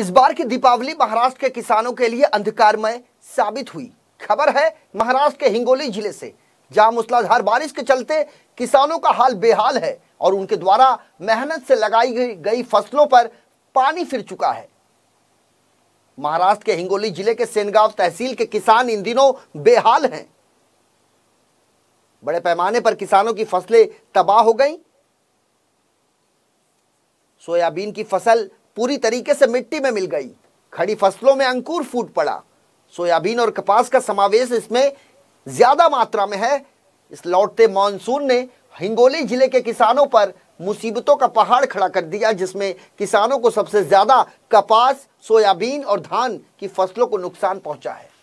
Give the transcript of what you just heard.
इस बार की दीपावली महाराष्ट्र के किसानों के लिए अंधकारमय साबित हुई खबर है महाराष्ट्र के हिंगोली जिले से जहां मूसलाधार बारिश के चलते किसानों का हाल बेहाल है और उनके द्वारा मेहनत से लगाई गई फसलों पर पानी फिर चुका है महाराष्ट्र के हिंगोली जिले के सेनगांव तहसील के किसान इन दिनों बेहाल हैं बड़े पैमाने पर किसानों की फसलें तबाह हो गई सोयाबीन की फसल पूरी तरीके से मिट्टी में मिल गई खड़ी फसलों में अंकुर फूट पड़ा सोयाबीन और कपास का समावेश इसमें ज्यादा मात्रा में है इस लौटते मानसून ने हिंगोली जिले के किसानों पर मुसीबतों का पहाड़ खड़ा कर दिया जिसमें किसानों को सबसे ज्यादा कपास सोयाबीन और धान की फसलों को नुकसान पहुंचा है